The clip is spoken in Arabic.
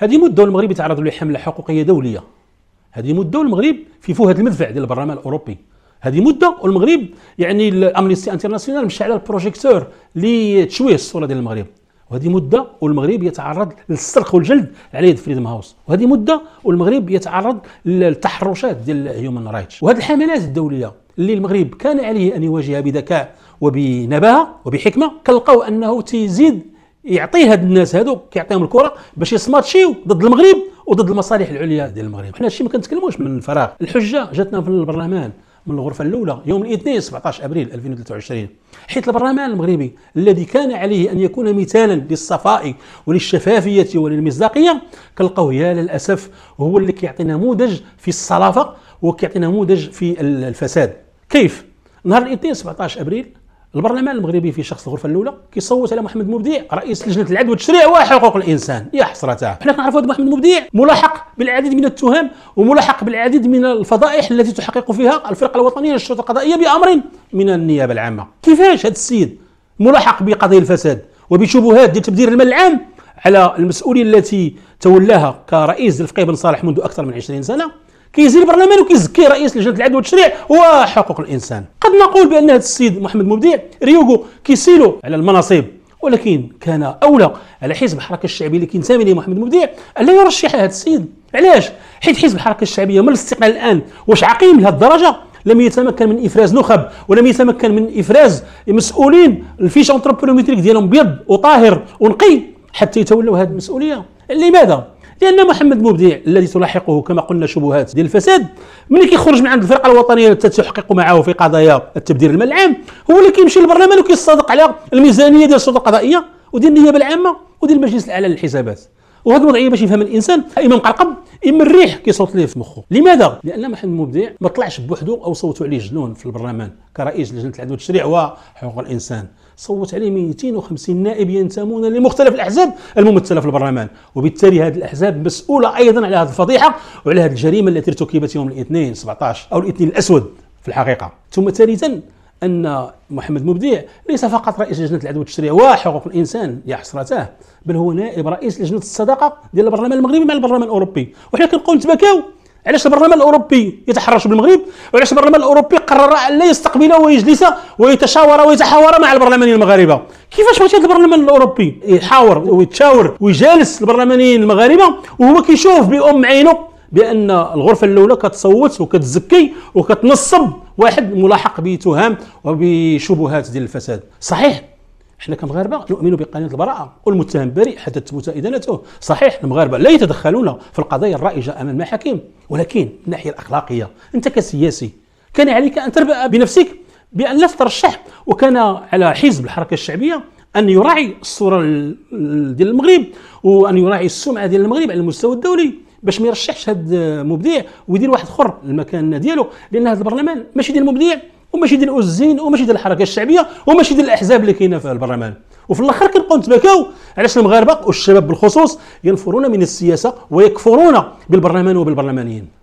هذه مده المغرب يتعرض لحمله حقوقيه دوليه هذه مده والمغرب في فوهة المدفع ديال البرلمان الاوروبي هذه مده والمغرب يعني الامنيستي انترناسيونال مشى على البروجيكتور لتشويه الصوره ديال المغرب وهذه مده والمغرب يتعرض للسرق والجلد على يد فريدم هاوس وهذه مده والمغرب يتعرض للتحرشات ديال هيومن رايتس وهذه الحملات الدوليه اللي المغرب كان عليه ان يواجهها بذكاء وبنباهه وبحكمه كنلقاو انه تيزيد يعطي هاد الناس هادو كيعطيهم الكره باش يسماتشيو ضد المغرب وضد المصالح العليا ديال المغرب حنا هادشي ما كنتكلموش من الفراغ الحجه جاتنا في البرلمان من الغرفه الاولى يوم الاثنين 17 ابريل 2023 حيث البرلمان المغربي الذي كان عليه ان يكون مثالا للصفاء وللشفافيه وللمصداقيه كنلقاوه يا للاسف هو اللي كيعطي نموذج في الصلافه وكيعطي نموذج في الفساد كيف نهار الاثنين 17 ابريل البرلمان المغربي في شخص الغرفه الاولى كيصوت على محمد مبديع رئيس لجنه العدل والتشريع وحقوق الانسان يا حسرته حنا كنعرفوا هذا محمد مبديع ملاحق بالعديد من التهم وملاحق بالعديد من الفضائح التي تحقق فيها الفرقه الوطنيه للشرطه القضائيه بامر من النيابه العامه كيفاش هذا السيد ملاحق بقضيه الفساد وبشبهات ديال تبذير المال العام على المسؤوليه التي تولاها كرئيس الفقيه بن صالح منذ اكثر من 20 سنه كيزيل البرلمان وكيزكي رئيس لجنه العدل والتشريع وحقوق الانسان قد نقول بأن هذا السيد محمد مبدع ريوغو كيسيلو على المناصب ولكن كان أولى على حزب الحركة الشعبية اللي كينتمي ليه محمد مبدع ألا يرشح هذا السيد علاش حيت حزب الحركة الشعبية من الاستقلال الآن واش عقيم لهذه الدرجة لم يتمكن من افراز نخب ولم يتمكن من افراز مسؤولين الفيش انتربرونومتريك ديالهم بيض وطاهر ونقي حتى يتولوا هذه المسؤوليه لماذا لان محمد مبدع الذي تلاحقه كما قلنا شبهات ديال الفساد ملي كيخرج من عند الفرقه الوطنيه تتحقق معه في قضايا التبذير المال العام هو اللي كيمشي للبرلمان وكيصادق على الميزانيه ديال السلطه القضائيه ودي النيابه العامه ودي المجلس الاعلى للحسابات وهذه الوضعيه باش يفهم الانسان امام قرقب اما الريح كيصوت ليه في مخه لماذا لان محمد المبدع ما طلعش بوحدو او صوتوا عليه جنون في البرلمان كرئيس لجنه العدل والتشريع وحقوق الانسان صوت عليه 250 نائب ينتمون لمختلف الاحزاب الممثله في البرلمان وبالتالي هذه الاحزاب مسؤوله ايضا على هذه الفضيحه وعلى هذه الجريمه التي ارتكبت يوم الاثنين 17 او الاثنين الاسود في الحقيقه ثم ثالثا ان محمد مبديع ليس فقط رئيس لجنه العدو والتشريع وحقوق الانسان يا حسرته بل هو نائب رئيس لجنه الصداقه ديال البرلمان المغربي مع البرلمان الاوروبي وحنا كنبقاو نتبكاو علاش البرلمان الاوروبي يتحرش بالمغرب وعلاش البرلمان الاوروبي قرر ان لا يستقبله ويجلس ويتشاور ويتحاور مع البرلمانيين المغاربه كيفاش بغيت هذا البرلمان الاوروبي يحاور ويتشاور ويجالس البرلمانيين المغاربه وهو كيشوف بام عينه بان الغرفه الاولى كتصوت وكتزكي وكتنصب واحد ملاحق بتهم وبشبهات ديال الفساد صحيح احنا كمغاربه نؤمن بقانون البراءه والمتهم بريء حتى تثبت ادانته صحيح المغاربه لا يتدخلون في القضايا الرائجه امام المحاكم ولكن من الناحيه الاخلاقيه انت كسياسي كان عليك ان تربى بنفسك بان لا تترشح وكان على حزب الحركه الشعبيه ان يراعي الصوره ديال المغرب وان يراعي السمعه ديال المغرب على المستوى الدولي باش ما يرشحش هذا المبدع ويدير واحد اخر المكان ديالو لان هذا البرلمان ماشي ديال المبدع وماشي ديال الزين وماشي ديال الحركه الشعبيه وماشي ديال الاحزاب اللي كاينه في البرلمان وفي الاخر كنبقاو نتبكاو علاش المغاربه والشباب بالخصوص ينفرون من السياسه ويكفرون بالبرلمان وبالبرلمانيين